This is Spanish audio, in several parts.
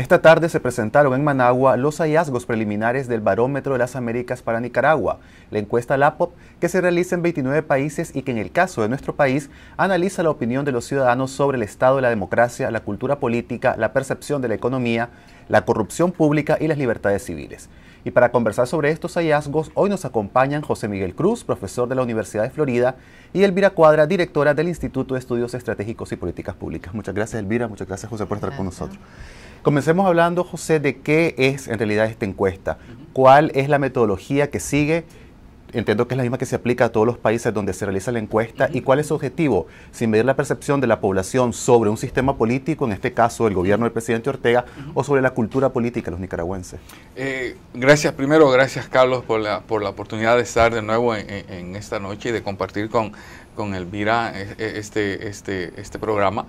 Esta tarde se presentaron en Managua los hallazgos preliminares del Barómetro de las Américas para Nicaragua, la encuesta LAPOP que se realiza en 29 países y que en el caso de nuestro país analiza la opinión de los ciudadanos sobre el estado de la democracia, la cultura política, la percepción de la economía, la corrupción pública y las libertades civiles. Y para conversar sobre estos hallazgos, hoy nos acompañan José Miguel Cruz, profesor de la Universidad de Florida, y Elvira Cuadra, directora del Instituto de Estudios Estratégicos y Políticas Públicas. Muchas gracias, Elvira. Muchas gracias, José, por estar con nosotros. Comencemos hablando, José, de qué es en realidad esta encuesta. ¿Cuál es la metodología que sigue? Entiendo que es la misma que se aplica a todos los países donde se realiza la encuesta. ¿Y cuál es su objetivo? Sin medir la percepción de la población sobre un sistema político, en este caso el gobierno del presidente Ortega, o sobre la cultura política de los nicaragüenses. Eh, gracias, primero, gracias Carlos por la, por la oportunidad de estar de nuevo en, esta noche y de compartir con, con Elvira eh, eh, este, este, este programa.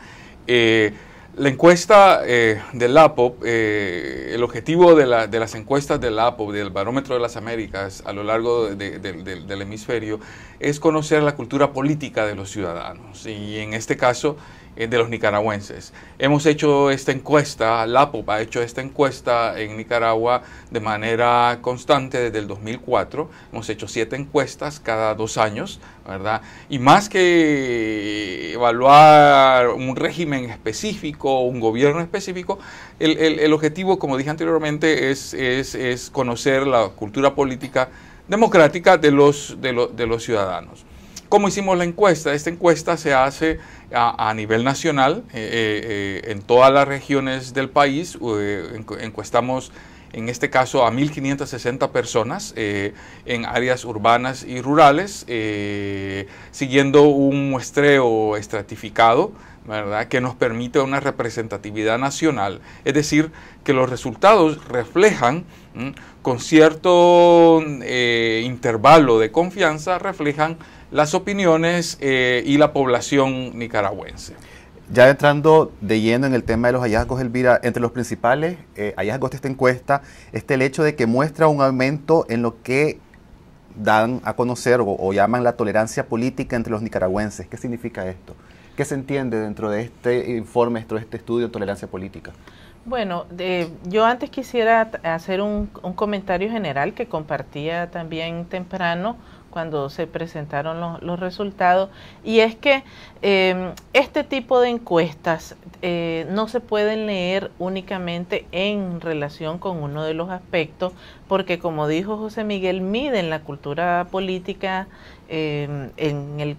La encuesta eh, del APOP, eh, el objetivo de, las encuestas del APOP, del Barómetro de las Américas, a lo largo del hemisferio, es conocer la cultura política de los ciudadanos. Y en este caso, eh, de los nicaragüenses. Hemos hecho esta encuesta, Pop ha hecho esta encuesta en Nicaragua de manera constante desde el 2004. Hemos hecho siete encuestas cada dos años, ¿verdad? Y más que evaluar un régimen específico, un gobierno específico, el, objetivo, como dije anteriormente, es, es, conocer la cultura política democrática de los, de los ciudadanos. ¿Cómo hicimos la encuesta? Esta encuesta se hace a, nivel nacional, eh, eh, eh, en todas las regiones del país. encuestamos, en este caso, a 1.560 personas en áreas urbanas y rurales, siguiendo un muestreo estratificado que nos permite una representatividad nacional, es decir, que los resultados reflejan, con cierto eh, intervalo de confianza, reflejan las opiniones eh, y la población nicaragüense. Ya entrando de lleno en el tema de los hallazgos, Elvira, entre los principales eh, hallazgos de esta encuesta está el hecho de que muestra un aumento en lo que dan a conocer o llaman la tolerancia política entre los nicaragüenses. ¿Qué significa esto? ¿Qué se entiende dentro de este informe, dentro de este estudio de tolerancia política? Bueno, yo antes quisiera hacer un, comentario general que compartía también temprano cuando se presentaron los, resultados, y es que em, este tipo de encuestas eh, no se pueden leer únicamente en relación con uno de los aspectos, porque como dijo José Miguel, miden la cultura política em, en, el,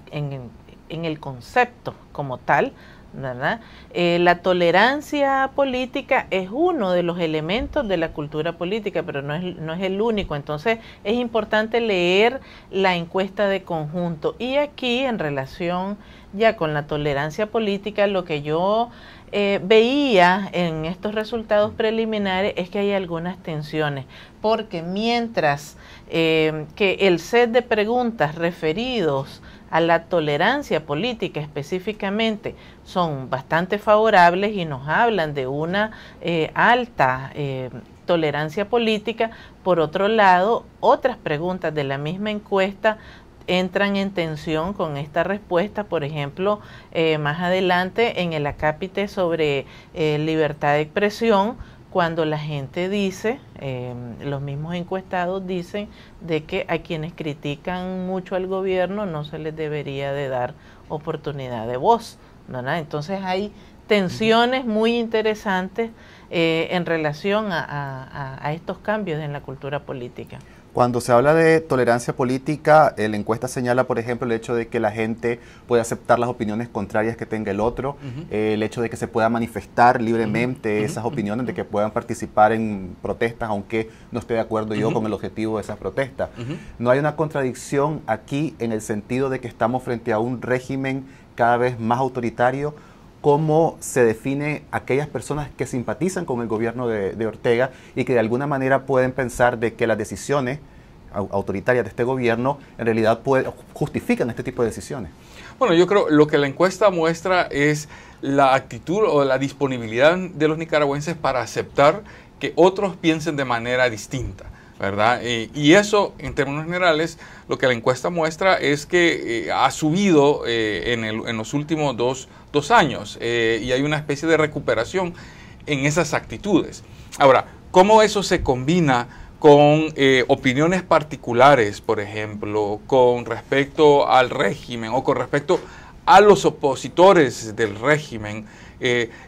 en el concepto como tal, ¿verdad? Eh, la tolerancia política es uno de los elementos de la cultura política, pero no es, el único. Entonces es importante leer la encuesta de conjunto. Y aquí, en relación ya con la tolerancia política, lo que yo eh, veía en estos resultados preliminares es que hay algunas tensiones, porque mientras eh, que el set de preguntas referidos a la tolerancia política específicamente son bastante favorables y nos hablan de una eh, alta eh, tolerancia política. Por otro lado, otras preguntas de la misma encuesta entran en tensión con esta respuesta, por ejemplo, eh, más adelante en el acápite sobre libertad de expresión, cuando la gente dice, em, los mismos encuestados dicen de que a quienes critican mucho al gobierno no se les debería de dar oportunidad de voz. Entonces hay tensiones muy interesantes eh, en relación a estos cambios en la cultura política. Cuando se habla de tolerancia política, eh, la encuesta señala, por ejemplo, el hecho de que la gente puede aceptar las opiniones contrarias que tenga el otro, eh, el hecho de que se pueda manifestar libremente esas opiniones, de que puedan participar en protestas, aunque no esté de acuerdo yo con el objetivo de esas protestas. No hay una contradicción aquí en el sentido de que estamos frente a un régimen cada vez más autoritario, cómo se define aquellas personas que simpatizan con el gobierno de, Ortega y que de alguna manera pueden pensar de que las decisiones autoritarias de este gobierno en realidad justifican este tipo de decisiones. Bueno, yo creo lo que la encuesta muestra es la actitud o la disponibilidad de los nicaragüenses para aceptar que otros piensen de manera distinta. Eh, y eso, en términos generales, lo que la encuesta muestra es que eh, ha subido eh, en, los últimos dos años y hay una especie de recuperación en esas actitudes. Ahora, ¿cómo eso se combina? con opiniones particulares, por ejemplo, con respecto al régimen o con respecto a los opositores del régimen.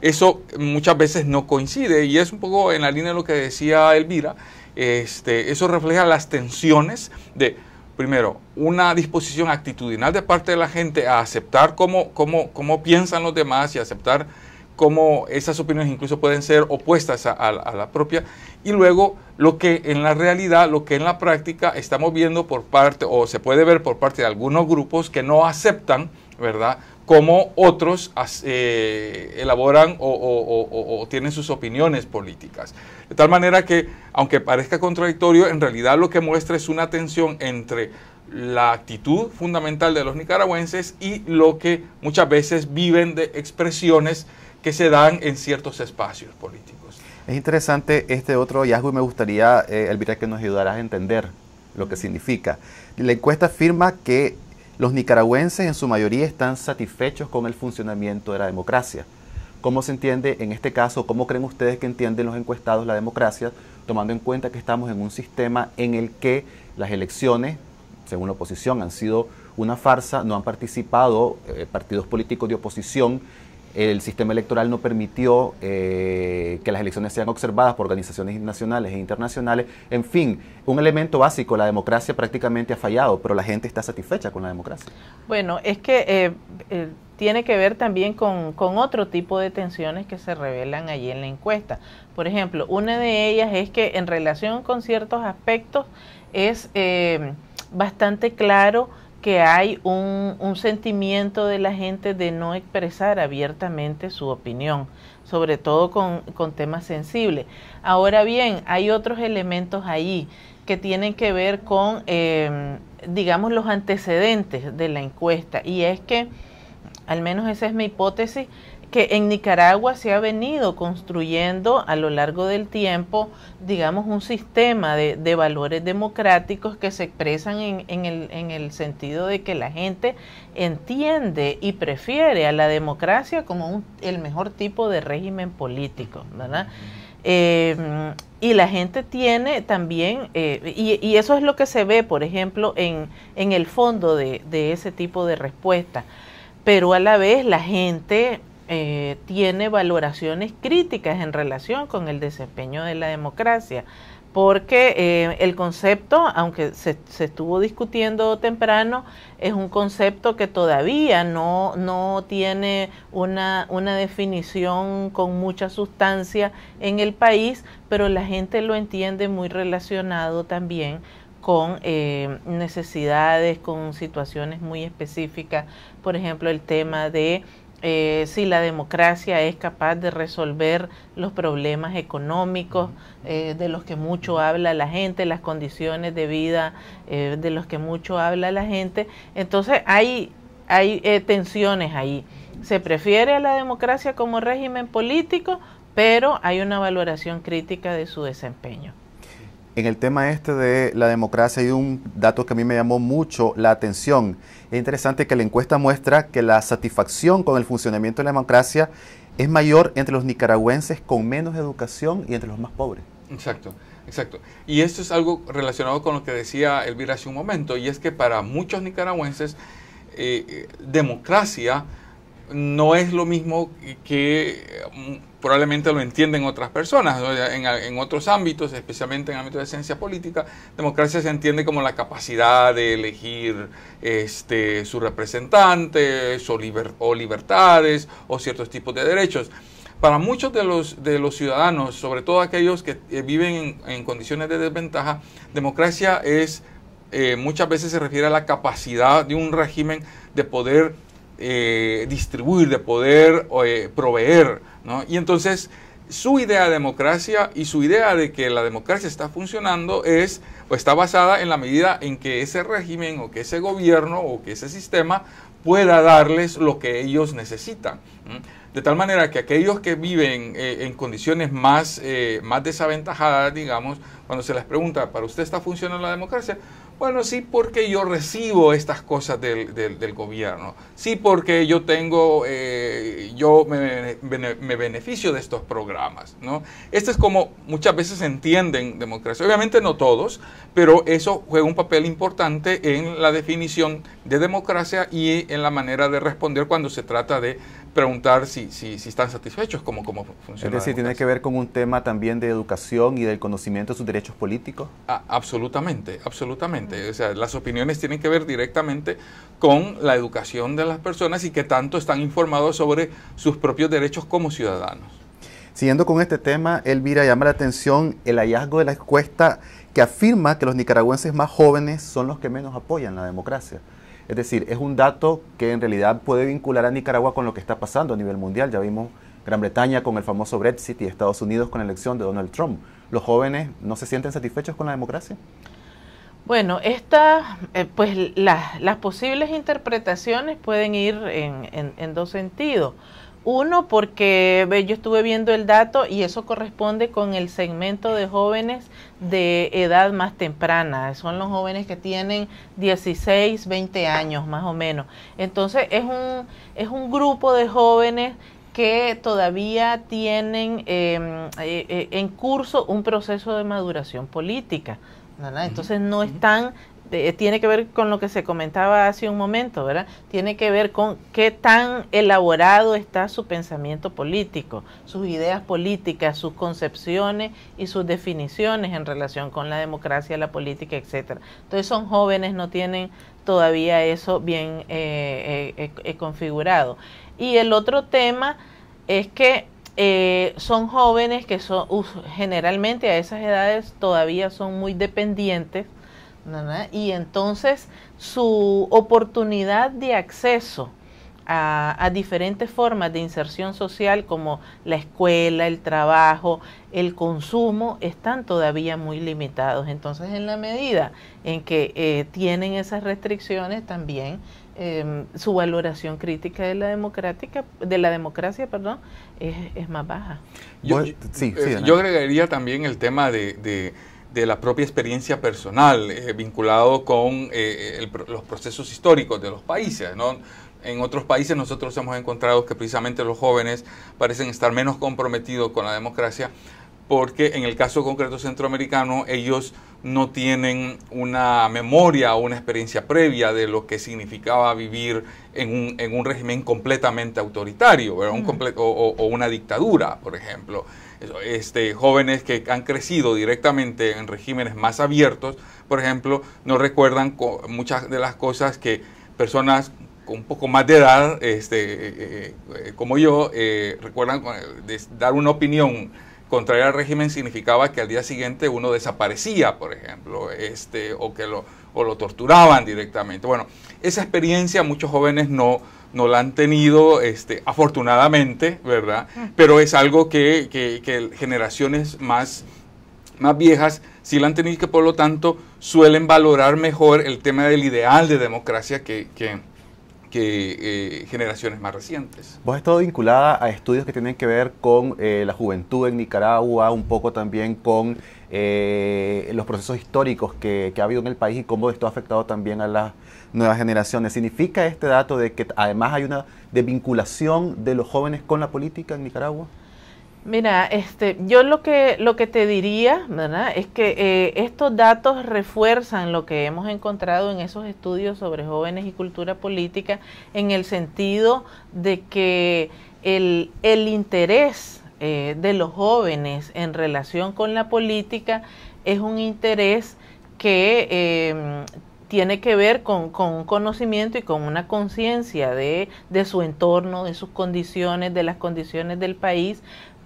eso muchas veces no coincide y es un poco en la línea de lo que decía Elvira, este, eso refleja las tensiones de, primero, una disposición actitudinal de parte de la gente a aceptar cómo, piensan los demás y aceptar cómo esas opiniones incluso pueden ser opuestas a, a, la propia, y luego lo que en la realidad, lo que en la práctica estamos viendo por parte, o se puede ver por parte de algunos grupos que no aceptan, ¿verdad? cómo otros eh, elaboran o, tienen sus opiniones políticas. De tal manera que, aunque parezca contradictorio, en realidad lo que muestra es una tensión entre la actitud fundamental de los nicaragüenses y lo que muchas veces viven de expresiones que se dan en ciertos espacios políticos. Es interesante este otro hallazgo y me gustaría, eh, Elvira, que nos ayudaras a entender lo que significa. La encuesta afirma que los nicaragüenses en su mayoría están satisfechos con el funcionamiento de la democracia. ¿Cómo se entiende en este caso, cómo creen ustedes que entienden los encuestados la democracia, tomando en cuenta que estamos en un sistema en el que las elecciones, según la oposición, han sido una farsa, no han participado eh, partidos políticos de oposición el sistema electoral no permitió eh, que las elecciones sean observadas por organizaciones nacionales e internacionales. En fin, un elemento básico, la democracia prácticamente ha fallado, pero la gente está satisfecha con la democracia. Bueno, es que eh, eh, tiene que ver también con, con otro tipo de tensiones que se revelan allí en la encuesta. Por ejemplo, una de ellas es que en relación con ciertos aspectos es bastante claro que hay un, sentimiento de la gente de no expresar abiertamente su opinión, sobre todo con, temas sensibles. Ahora bien, hay otros elementos ahí que tienen que ver con, em, digamos, los antecedentes de la encuesta. Y es que, al menos esa es mi hipótesis, que en Nicaragua se ha venido construyendo a lo largo del tiempo, digamos, un sistema de, valores democráticos que se expresan en, el, sentido de que la gente entiende y prefiere a la democracia como el mejor tipo de régimen político, ¿verdad? Eh, y la gente tiene también, eh, y, eso es lo que se ve, por ejemplo, en, el fondo de, de, ese tipo de respuesta. Pero a la vez la gente eh, tiene valoraciones críticas en relación con el desempeño de la democracia, porque eh, el concepto, aunque se, estuvo discutiendo temprano, es un concepto que todavía no, no tiene una, una definición con mucha sustancia en el país, pero la gente lo entiende muy relacionado también con eh, necesidades, con situaciones muy específicas, por ejemplo, el tema de eh, si la democracia es capaz de resolver los problemas económicos eh, de los que mucho habla la gente, las condiciones de vida eh, de los que mucho habla la gente. Entonces hay, hay tensiones ahí. Se prefiere a la democracia como régimen político, pero hay una valoración crítica de su desempeño en el tema este de la democracia hay un dato que a mí me llamó mucho la atención. Es interesante que la encuesta muestra que la satisfacción con el funcionamiento de la democracia es mayor entre los nicaragüenses con menos educación y entre los más pobres. Exacto, exacto. Y esto es algo relacionado con lo que decía Elvira hace un momento, y es que para muchos nicaragüenses, eh, eh, democracia no es lo mismo que mm, probablemente lo entienden otras personas. En, otros ámbitos, especialmente en el ámbito de ciencia política, democracia se entiende como la capacidad de elegir este, su representante o, libertades o ciertos tipos de derechos. Para muchos de los, de los ciudadanos, sobre todo aquellos que eh, viven en, condiciones de desventaja, democracia es eh, muchas veces se refiere a la capacidad de un régimen de poder eh, distribuir, de poder eh, proveer. Y entonces su idea de democracia y su idea de que la democracia está funcionando es está basada en la medida en que ese régimen o que ese gobierno o que ese sistema pueda darles lo que ellos necesitan. De tal manera que aquellos que viven eh, en condiciones más, más desaventajadas, digamos, cuando se les pregunta, ¿para usted está funcionando la democracia? Bueno, sí, porque yo recibo estas cosas del, gobierno. Sí, porque yo tengo, eh, yo me, beneficio de estos programas, ¿no? Esto es como muchas veces se entienden democracia. Obviamente no todos, pero eso juega un papel importante en la definición de democracia y en la manera de responder cuando se trata de preguntar si, si, están satisfechos, como cómo funciona. Es decir, tiene que ver con un tema también de educación y del conocimiento de sus derechos políticos. Ah, absolutamente, absolutamente. O sea, las opiniones tienen que ver directamente con la educación de las personas y que tanto están informados sobre sus propios derechos como ciudadanos. Siguiendo con este tema, Elvira llama la atención el hallazgo de la encuesta que afirma que los nicaragüenses más jóvenes son los que menos apoyan la democracia. Es decir, es un dato que en realidad puede vincular a Nicaragua con lo que está pasando a nivel mundial. Ya vimos Gran Bretaña con el famoso Brexit y Estados Unidos con la elección de Donald Trump. ¿Los jóvenes no se sienten satisfechos con la democracia? Bueno, estas, eh, pues las, posibles interpretaciones pueden ir en dos sentidos. Uno, porque yo estuve viendo el dato y eso corresponde con el segmento de jóvenes de edad más temprana. Son los jóvenes que tienen 16, 20 años más o menos. Entonces es un, es un grupo de jóvenes que todavía tienen em, eh, eh, en curso un proceso de maduración política. Entonces no están tiene que ver con lo que se comentaba hace un momento, ¿verdad? Tiene que ver con qué tan elaborado está su pensamiento político, sus ideas políticas, sus concepciones y sus definiciones en relación con la democracia, la política, etcétera. Entonces son jóvenes, no tienen todavía eso bien eh, eh, eh, configurado. Y el otro tema es que son jóvenes que son generalmente a esas edades todavía son muy dependientes y entonces su oportunidad de acceso a, diferentes formas de inserción social como la escuela, el trabajo, el consumo, están todavía muy limitados. Entonces, en la medida en que eh, tienen esas restricciones, también em, su valoración crítica de la democrática, de la democracia, perdón, es, es más baja. Yo, eh, yo agregaría también el tema de de la propia experiencia personal, eh, vinculado con eh, los procesos históricos de los países. En otros países nosotros hemos encontrado que precisamente los jóvenes parecen estar menos comprometidos con la democracia porque en el caso concreto centroamericano ellos no tienen una memoria o una experiencia previa de lo que significaba vivir en un, en un régimen completamente autoritario, mm. o, una dictadura, por ejemplo. Este, jóvenes que han crecido directamente en regímenes más abiertos, por ejemplo, no recuerdan muchas de las cosas que personas con un poco más de edad, este, eh, eh, eh, como yo, recuerdan dar una opinión contra el régimen significaba que al día siguiente uno desaparecía, por ejemplo, este, o que lo, o lo torturaban directamente. Bueno, esa experiencia muchos jóvenes no, no la han tenido este, afortunadamente, ¿verdad? Pero es algo que, que, generaciones más, más viejas sí la han tenido y que por lo tanto suelen valorar mejor el tema del ideal de democracia que, que eh, generaciones más recientes. Vos has estado vinculada a estudios que tienen que ver con eh, la juventud en Nicaragua, un poco también con eh, los procesos históricos que, ha habido en el país y cómo esto ha afectado también a las nuevas generaciones. ¿Significa este dato de que además hay una desvinculación de los jóvenes con la política en Nicaragua? Mira, este, yo lo que, lo que te diría, Es que eh, estos datos refuerzan lo que hemos encontrado en esos estudios sobre jóvenes y cultura política en el sentido de que el, el interés eh, de los jóvenes en relación con la política es un interés que eh, tiene que ver con, un conocimiento y con una conciencia de su entorno, de sus condiciones, de las condiciones del país,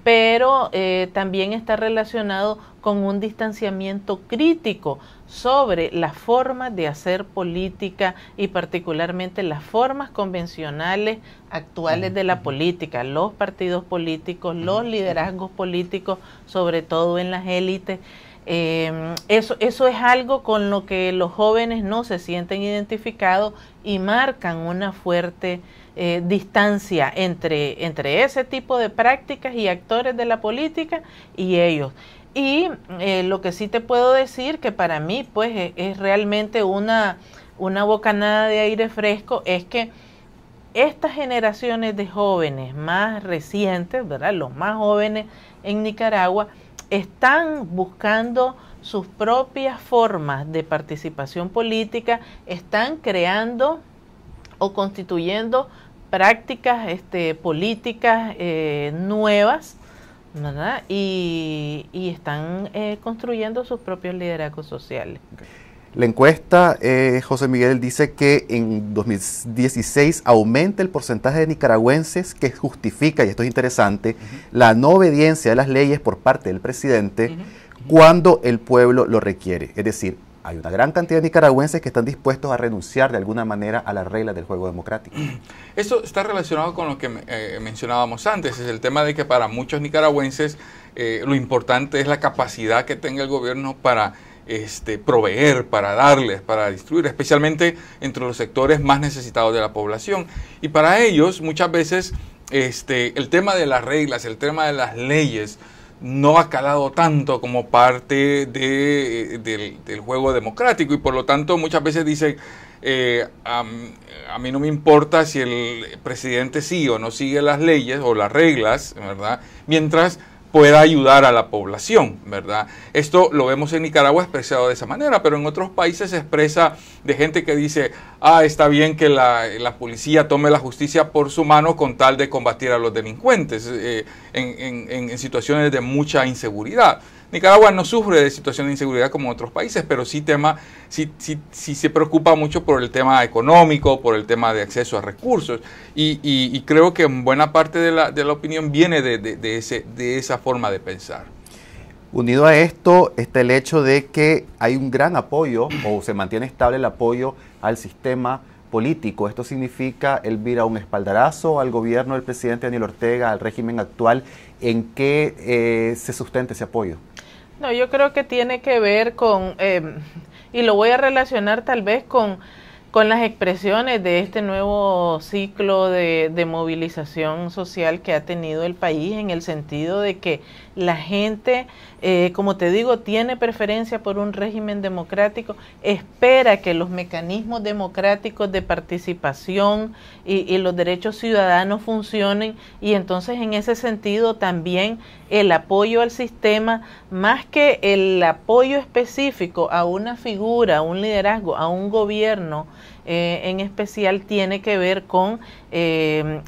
pero eh, también está relacionado con un distanciamiento crítico sobre la forma de hacer política y particularmente las formas convencionales actuales de la política, los partidos políticos, los liderazgos políticos, sobre todo en las élites. Em, eso, eso es algo con lo que los jóvenes no se sienten identificados y marcan una fuerte eh, distancia entre, entre ese tipo de prácticas y actores de la política y ellos. Y eh, lo que sí te puedo decir que para mí pues e, es, realmente una, una bocanada de aire fresco es que estas generaciones de jóvenes más recientes, ¿verdad? Los más jóvenes en Nicaragua están buscando sus propias formas de participación política, están creando o constituyendo prácticas este, políticas eh, nuevas Y, están eh, construyendo sus propios liderazgos sociales. La encuesta, eh, José Miguel, dice que en 2016 aumenta el porcentaje de nicaragüenses que justifica, y esto es interesante, la no obediencia de las leyes por parte del presidente cuando el pueblo lo requiere. Es decir, hay una gran cantidad de nicaragüenses que están dispuestos a renunciar de alguna manera a las reglas del juego democrático. Eso está relacionado con lo que eh, mencionábamos antes, es el tema de que para muchos nicaragüenses eh, lo importante es la capacidad que tenga el gobierno para este, proveer, para darles, para distribuir, especialmente entre los sectores más necesitados de la población. Y para ellos muchas veces este, el tema de las reglas, el tema de las leyes, no ha calado tanto como parte eh, del, juego democrático y por lo tanto muchas veces dicen, eh, a, mí no me importa si el presidente sí o no sigue las leyes o las reglas, ¿verdad? Mientras pueda ayudar a la población, ¿verdad? Esto lo vemos en Nicaragua expresado de esa manera, pero en otros países se expresa de gente que dice, ah, está bien que la, policía tome la justicia por su mano con tal de combatir a los delincuentes eh, en situaciones de mucha inseguridad. Nicaragua no sufre de situación de inseguridad como otros países, pero sí, tema, sí, se preocupa mucho por el tema económico, por el tema de acceso a recursos. Y, creo que buena parte de la, opinión viene de, esa forma de pensar. Unido a esto está el hecho de que hay un gran apoyo o se mantiene estable el apoyo al sistema político. Esto significa, el a un espaldarazo al gobierno del presidente Daniel Ortega, al régimen actual. ¿En qué eh, se sustenta ese apoyo? No, yo creo que tiene que ver con, eh, y lo voy a relacionar tal vez con con las expresiones de este nuevo ciclo de, movilización social que ha tenido el país en el sentido de que la gente, eh, como te digo, tiene preferencia por un régimen democrático, espera que los mecanismos democráticos de participación y, y los derechos ciudadanos funcionen y entonces en ese sentido también el apoyo al sistema, más que el apoyo específico a una figura, a un liderazgo, a un gobierno, eh, en especial tiene que ver con eh,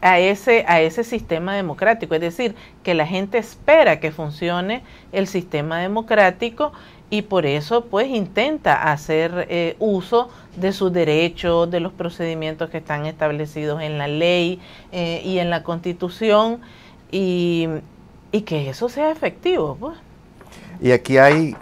a, ese, a ese sistema democrático, es decir, que la gente espera que funcione el sistema democrático y por eso pues intenta hacer eh, uso de sus derechos, de los procedimientos que están establecidos en la ley y en la constitución y, que eso sea efectivo. Pues. Y aquí hay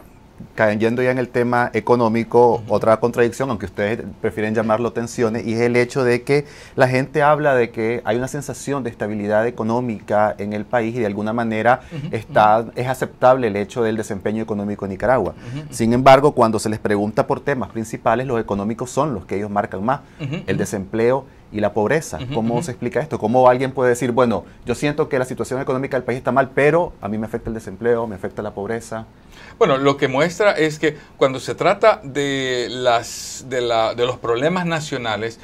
cayendo ya en el tema económico, otra contradicción, aunque ustedes prefieren llamarlo tensiones, y es el hecho de que la gente habla de que hay una sensación de estabilidad económica en el país y de alguna manera está, es aceptable el hecho del desempeño económico en Nicaragua. Sin embargo, cuando se les pregunta por temas principales, los económicos son los que ellos marcan más. El desempleo y la pobreza. ¿Cómo se explica esto? ¿Cómo alguien puede decir, bueno, yo siento que la situación económica del país está mal, pero a mí me afecta el desempleo, me afecta la pobreza? Bueno, lo que muestra es que cuando se trata de, las, de, los problemas nacionales,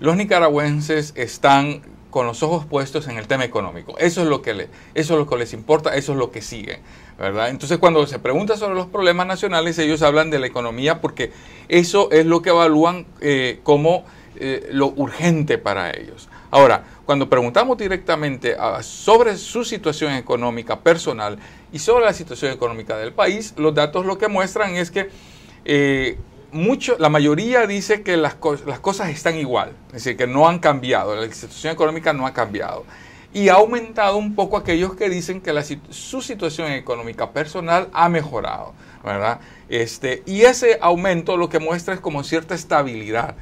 los nicaragüenses están con los ojos puestos en el tema económico. Eso es lo que, le, eso es lo que les importa, eso es lo que sigue. ¿verdad? Entonces cuando se pregunta sobre los problemas nacionales, ellos hablan de la economía porque eso es lo que evalúan eh, como eh, lo urgente para ellos. Ahora, cuando preguntamos directamente ah, sobre su situación económica personal y sobre la situación económica del país, los datos lo que muestran es que eh, mucho, la mayoría dice que las, las cosas están igual, es decir, que no han cambiado, la situación económica no ha cambiado y ha aumentado un poco aquellos que dicen que su situación económica personal ha mejorado, ¿verdad? Este, y ese aumento lo que muestra es como cierta estabilidad.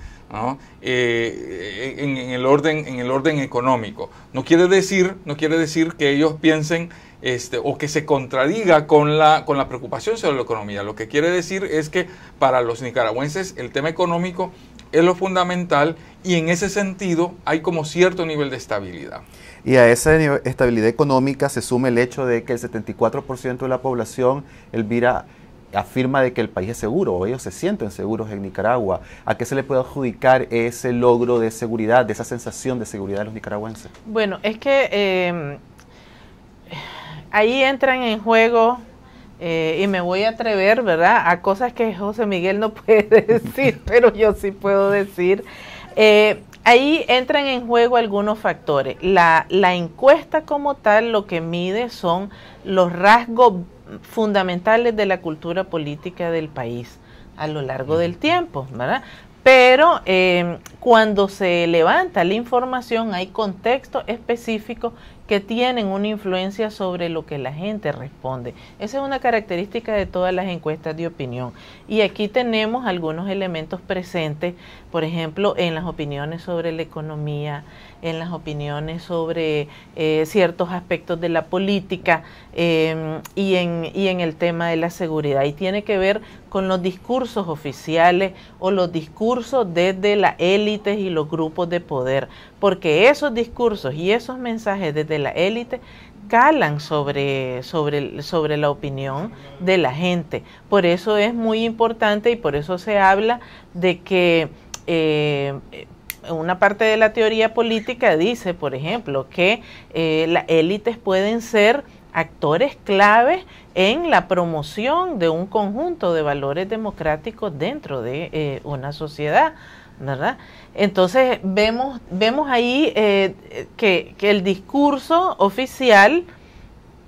Eh, en, el orden, en el orden económico. No quiere decir, no quiere decir que ellos piensen este, o que se contradiga con la, con la preocupación sobre la economía. Lo que quiere decir es que para los nicaragüenses el tema económico es lo fundamental y en ese sentido hay como cierto nivel de estabilidad. Y a esa estabilidad económica se suma el hecho de que el 74% de la población, Elvira, afirma de que el país es seguro, o ellos se sienten seguros en Nicaragua. ¿A qué se le puede adjudicar ese logro de seguridad, de esa sensación de seguridad de los nicaragüenses? Bueno, es que em, ahí entran en juego eh, y me voy a atrever, ¿verdad?, a cosas que José Miguel no puede decir, pero yo sí puedo decir. Eh, Ahí entran en juego algunos factores. La, encuesta como tal lo que mide son los rasgos fundamentales de la cultura política del país a lo largo del tiempo, Pero eh, cuando se levanta la información hay contextos específicos que tienen una influencia sobre lo que la gente responde. Esa es una característica de todas las encuestas de opinión. Y aquí tenemos algunos elementos presentes, por ejemplo, en las opiniones sobre la economía, en las opiniones sobre eh, ciertos aspectos de la política em, y, en, en el tema de la seguridad. Y tiene que ver con los discursos oficiales o los discursos desde las élites y los grupos de poder, porque esos discursos y esos mensajes desde la élite calan sobre, sobre, sobre la opinión de la gente. Por eso es muy importante y por eso se habla de que eh, una parte de la teoría política dice, por ejemplo, que eh, las élites pueden ser actores claves en la promoción de un conjunto de valores democráticos dentro de eh, una sociedad. Entonces vemos, ahí eh, que, el discurso oficial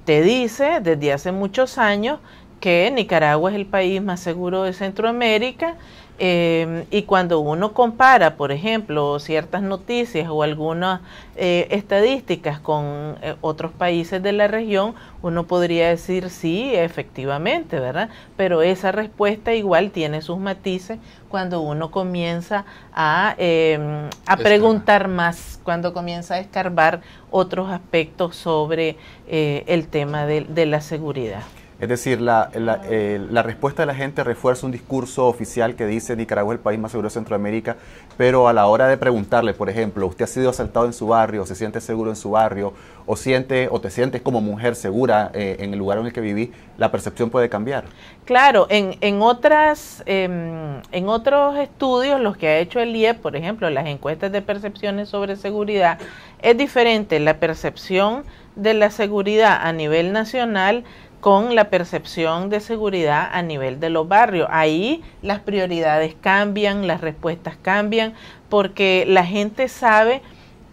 te dice desde hace muchos años que Nicaragua es el país más seguro de Centroamérica Em, y cuando uno compara, por ejemplo, ciertas noticias o algunas eh, estadísticas con eh, otros países de la región, uno podría decir sí, efectivamente, ¿verdad? Pero esa respuesta igual tiene sus matices cuando uno comienza a, em, a preguntar más, cuando comienza a escarbar otros aspectos sobre eh, el tema de la seguridad. Es decir, eh, la, respuesta de la gente refuerza un discurso oficial que dice Nicaragua es el país más seguro de Centroamérica, pero a la hora de preguntarle, por ejemplo, usted ha sido asaltado en su barrio, se siente seguro en su barrio, o, siente, o te sientes como mujer segura eh, en el lugar en el que viví, la percepción puede cambiar. Claro, en, otras, em, en otros estudios, los que ha hecho el IEP, por ejemplo, las encuestas de percepciones sobre seguridad, es diferente la percepción de la seguridad a nivel nacional con la percepción de seguridad a nivel de los barrios. Ahí las prioridades cambian, las respuestas cambian, porque la gente sabe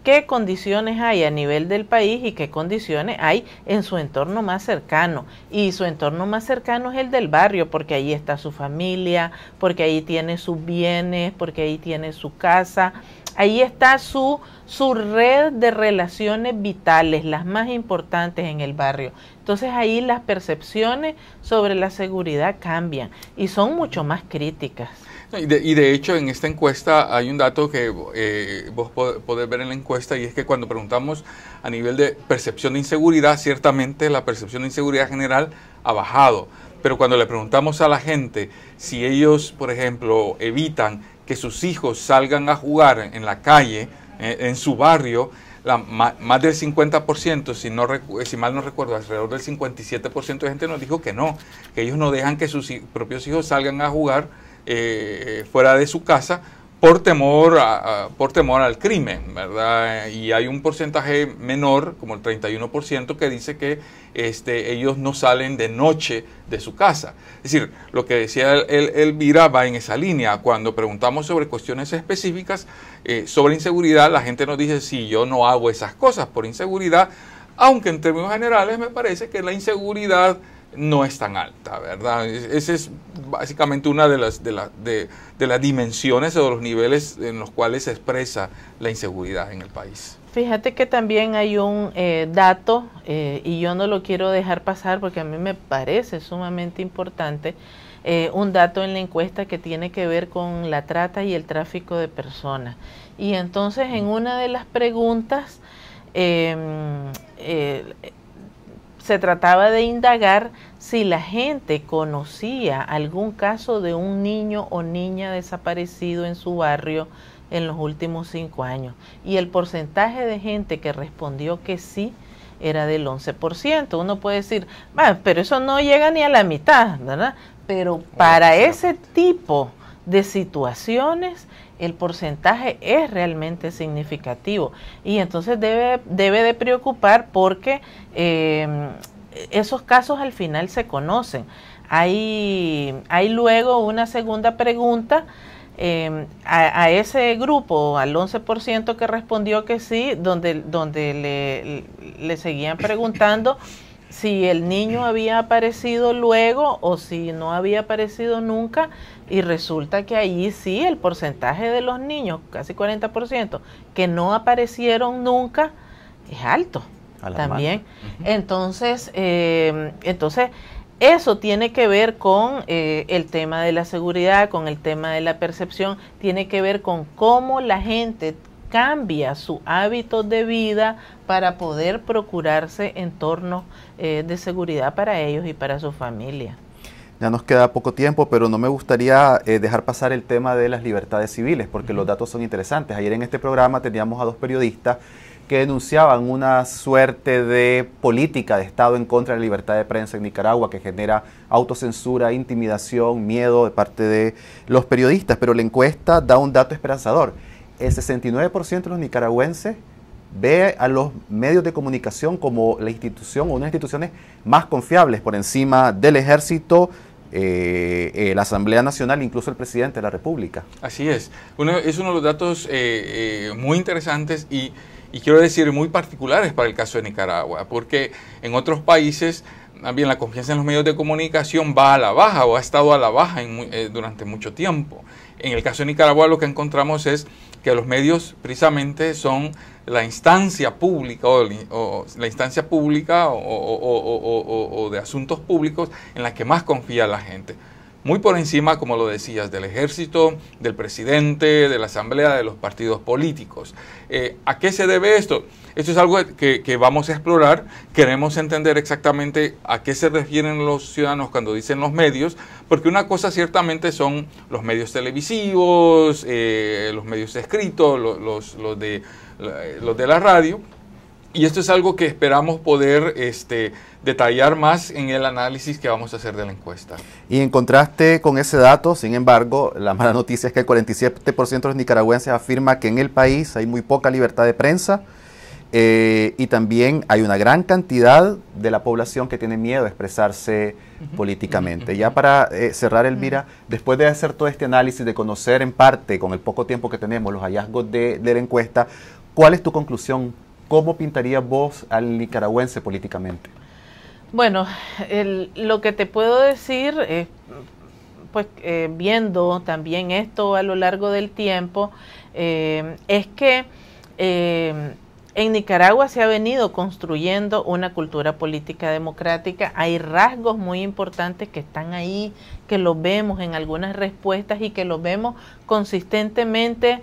qué condiciones hay a nivel del país y qué condiciones hay en su entorno más cercano. Y su entorno más cercano es el del barrio, porque ahí está su familia, porque ahí tiene sus bienes, porque ahí tiene su casa, Ahí está su, su red de relaciones vitales, las más importantes en el barrio. Entonces ahí las percepciones sobre la seguridad cambian y son mucho más críticas. Y de, hecho, en esta encuesta hay un dato que eh, vos podés ver en la encuesta y es que cuando preguntamos a nivel de percepción de inseguridad, ciertamente la percepción de inseguridad general ha bajado. Pero cuando le preguntamos a la gente si ellos, por ejemplo, evitan que sus hijos salgan a jugar en la calle, eh, en su barrio, la, más del 50%, si, no, eh, si mal no recuerdo, alrededor del 57% de gente nos dijo que no, que ellos no dejan que sus propios hijos salgan a jugar eh, fuera de su casa por temor, a, por temor al crimen, ¿verdad? Y hay un porcentaje menor, como el 31%, que dice que este, ellos no salen de noche de su casa. Es decir, lo que decía el, Elvira va en esa línea. Cuando preguntamos sobre cuestiones específicas, eh, sobre inseguridad, la gente nos dice, sí, yo no hago esas cosas por inseguridad, aunque en términos generales me parece que la inseguridad no es tan alta, ¿verdad? Esa es básicamente una de las, de, de, dimensiones o los niveles en los cuales se expresa la inseguridad en el país. Fíjate que también hay un eh, dato, eh, y yo no lo quiero dejar pasar porque a mí me parece sumamente importante, eh, un dato en la encuesta que tiene que ver con la trata y el tráfico de personas. Y entonces en una de las preguntas, em, se trataba de indagar si la gente conocía algún caso de un niño o niña desaparecido en su barrio en los últimos cinco años. Y el porcentaje de gente que respondió que sí era del 11%. Uno puede decir, ah, pero eso no llega ni a la mitad, ¿verdad? Pero para ese tipo de situaciones, el porcentaje es realmente significativo y entonces debe, debe de preocupar porque em, esos casos al final se conocen. Hay, hay luego una segunda pregunta em, a, ese grupo, al 11% que respondió que sí, donde, donde le, le seguían preguntando si el niño había aparecido luego o si no había aparecido nunca y resulta que ahí sí el porcentaje de los niños, casi 40%, que no aparecieron nunca, es alto también. Entonces, em, entonces, eso tiene que ver con eh, el tema de la seguridad, con el tema de la percepción, tiene que ver con cómo la gente cambia su hábito de vida para poder procurarse entornos eh, de seguridad para ellos y para su familia. Ya nos queda poco tiempo, pero no me gustaría eh, dejar pasar el tema de las libertades civiles, porque los datos son interesantes. Ayer en este programa teníamos a dos periodistas que denunciaban una suerte de política de Estado en contra de la libertad de prensa en Nicaragua que genera autocensura, intimidación, miedo de parte de los periodistas. Pero la encuesta da un dato esperanzador. El 69% de los nicaragüenses ve a los medios de comunicación como la institución o unas instituciones más confiables por encima del ejército, eh, eh, la Asamblea Nacional, incluso el presidente de la República. Así es. es uno de los datos eh, muy interesantes y, y, quiero decir muy particulares para el caso de Nicaragua, porque en otros países también la confianza en los medios de comunicación va a la baja o ha estado a la baja durante mucho tiempo. En el caso de Nicaragua lo que encontramos es que los medios precisamente son la instancia pública o, la instancia pública de asuntos públicos en la que más confía la gente muy por encima, como lo decías, del ejército, del presidente, de la asamblea, de los partidos políticos. Eh, ¿A qué se debe esto? Esto es algo que, vamos a explorar, queremos entender exactamente a qué se refieren los ciudadanos cuando dicen los medios, porque una cosa ciertamente son los medios televisivos, eh, los medios escritos, los de la radio, y esto es algo que esperamos poder este, detallar más en el análisis que vamos a hacer de la encuesta. Y en contraste con ese dato, sin embargo, la mala noticia es que el 47% de los nicaragüenses afirma que en el país hay muy poca libertad de prensa eh, y también hay una gran cantidad de la población que tiene miedo a expresarse políticamente. Ya para eh, cerrar, Elvira, después de hacer todo este análisis, de conocer en parte, con el poco tiempo que tenemos, los hallazgos de la encuesta, ¿cuál es tu conclusión? ¿Cómo pintarías vos al nicaragüense políticamente? Bueno, lo que te puedo decir, eh, pues eh, viendo también esto a lo largo del tiempo, eh, es que en Nicaragua se ha venido construyendo una cultura política democrática. Hay rasgos muy importantes que están ahí, que los vemos en algunas respuestas y que los vemos consistentemente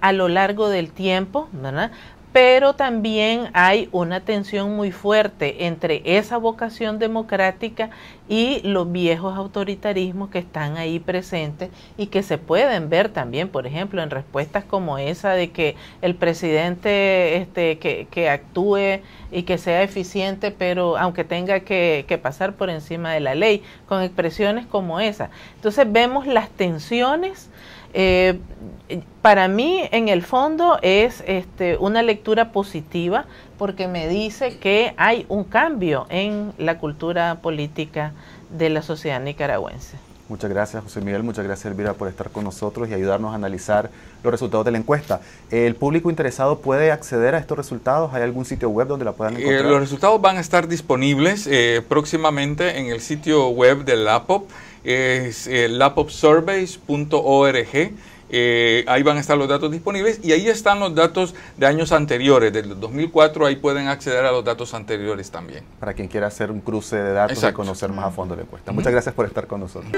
a lo largo del tiempo, ¿verdad? pero también hay una tensión muy fuerte entre esa vocación democrática y los viejos autoritarismos que están ahí presentes y que se pueden ver también, por ejemplo, en respuestas como esa de que el presidente este, que, actúe y que sea eficiente, pero aunque tenga que, que pasar por encima de la ley, con expresiones como esa. Entonces vemos las tensiones eh, para mí, en el fondo, es este, una lectura positiva porque me dice que hay un cambio en la cultura política de la sociedad nicaragüense. Muchas gracias, José Miguel. Muchas gracias, Elvira, por estar con nosotros y ayudarnos a analizar los resultados de la encuesta. ¿El público interesado puede acceder a estos resultados? ¿Hay algún sitio web donde la puedan eh, encontrar? los resultados van a estar disponibles eh, próximamente en el sitio web del APOP es eh, lapopsurveys.org. Eh, ahí van a estar los datos disponibles y ahí están los datos de años anteriores, del 2004, ahí pueden acceder a los datos anteriores también. Para quien quiera hacer un cruce de datos y conocer más a fondo la encuesta. Muchas gracias por estar con nosotros.